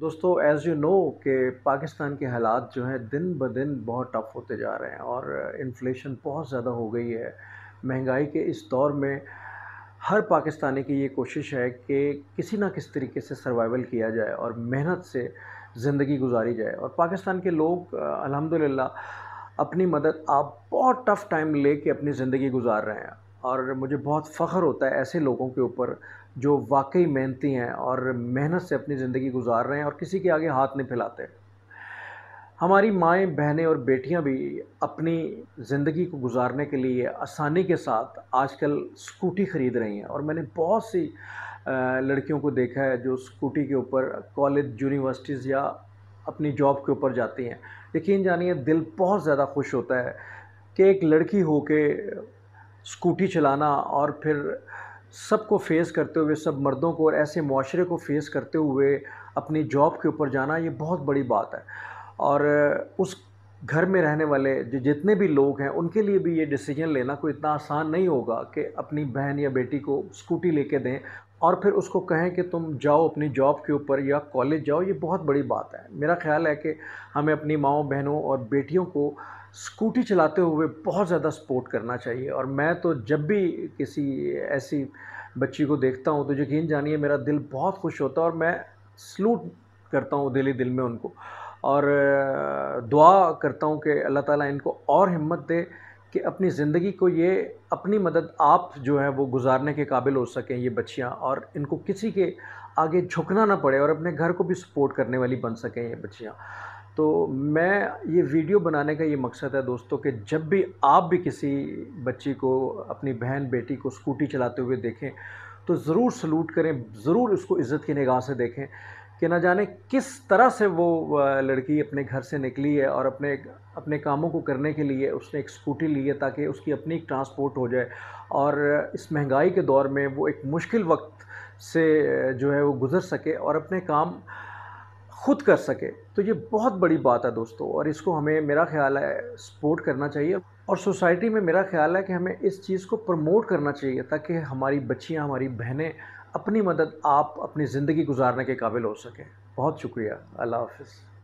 दोस्तों as you know कि पाकिस्तान के हालात जो हैं दिन ब दिन बहुत टफ होते जा रहे हैं और इन्फ्लेशन बहुत ज़्यादा हो गई है महंगाई के इस दौर में हर पाकिस्तानी की ये कोशिश है कि किसी ना किस तरीके से सर्वाइवल किया जाए और मेहनत से ज़िंदगी गुजारी जाए और पाकिस्तान के लोग अलहमदिल्ला अपनी मदद आप बहुत टफ़ टाइम ले अपनी ज़िंदगी गुजार रहे हैं और मुझे बहुत फ़ख्र होता है ऐसे लोगों के ऊपर जो वाकई मेहनती हैं और मेहनत से अपनी ज़िंदगी गुजार रहे हैं और किसी के आगे हाथ नहीं फैलाते हमारी माएँ बहनें और बेटियां भी अपनी ज़िंदगी को गुजारने के लिए आसानी के साथ आजकल स्कूटी ख़रीद रही हैं और मैंने बहुत सी लड़कियों को देखा है जो स्कूटी के ऊपर कॉलेज यूनिवर्सिटीज़ या अपनी जॉब के ऊपर जाती हैं यकीन जानिए दिल बहुत ज़्यादा खुश होता है कि एक लड़की हो के स्कूटी चलाना और फिर सबको फेस करते हुए सब मर्दों को और ऐसे माशरे को फेस करते हुए अपनी जॉब के ऊपर जाना ये बहुत बड़ी बात है और उस घर में रहने वाले जो जितने भी लोग हैं उनके लिए भी ये डिसीजन लेना कोई इतना आसान नहीं होगा कि अपनी बहन या बेटी को स्कूटी लेके दें और फिर उसको कहें कि तुम जाओ अपनी जॉब के ऊपर या कॉलेज जाओ ये बहुत बड़ी बात है मेरा ख्याल है कि हमें अपनी माओ बहनों और बेटियों को स्कूटी चलाते हुए बहुत ज़्यादा सपोर्ट करना चाहिए और मैं तो जब भी किसी ऐसी बच्ची को देखता हूँ तो यकीन जानिए मेरा दिल बहुत खुश होता है और मैं सलूट करता हूँ दिली दिल में उनको और दुआ करता हूँ कि अल्लाह ताला इनको और हिम्मत दे कि अपनी ज़िंदगी को ये अपनी मदद आप जो है वो गुजारने के काबिल हो सकें ये बच्चियाँ और इनको किसी के आगे झुकना ना पड़े और अपने घर को भी सपोर्ट करने वाली बन सकें ये बच्चियाँ तो मैं ये वीडियो बनाने का ये मकसद है दोस्तों कि जब भी आप भी किसी बच्ची को अपनी बहन बेटी को स्कूटी चलाते हुए देखें तो ज़रूर सलूट करें ज़रूर उसको इज़्ज़त की निगाह से देखें कि ना जाने किस तरह से वो लड़की अपने घर से निकली है और अपने अपने कामों को करने के लिए उसने एक स्कूटी ली है ताकि उसकी अपनी ट्रांसपोर्ट हो जाए और इस महंगाई के दौर में वो एक मुश्किल वक्त से जो है वो गुज़र सके और अपने काम खुद कर सके तो ये बहुत बड़ी बात है दोस्तों और इसको हमें मेरा ख्याल है सपोर्ट करना चाहिए और सोसाइटी में मेरा ख्याल है कि हमें इस चीज़ को प्रमोट करना चाहिए ताकि हमारी बच्चियाँ हमारी बहनें अपनी मदद आप अपनी ज़िंदगी गुजारने के काबिल हो सकें बहुत शुक्रिया अल्लाह हाफिज़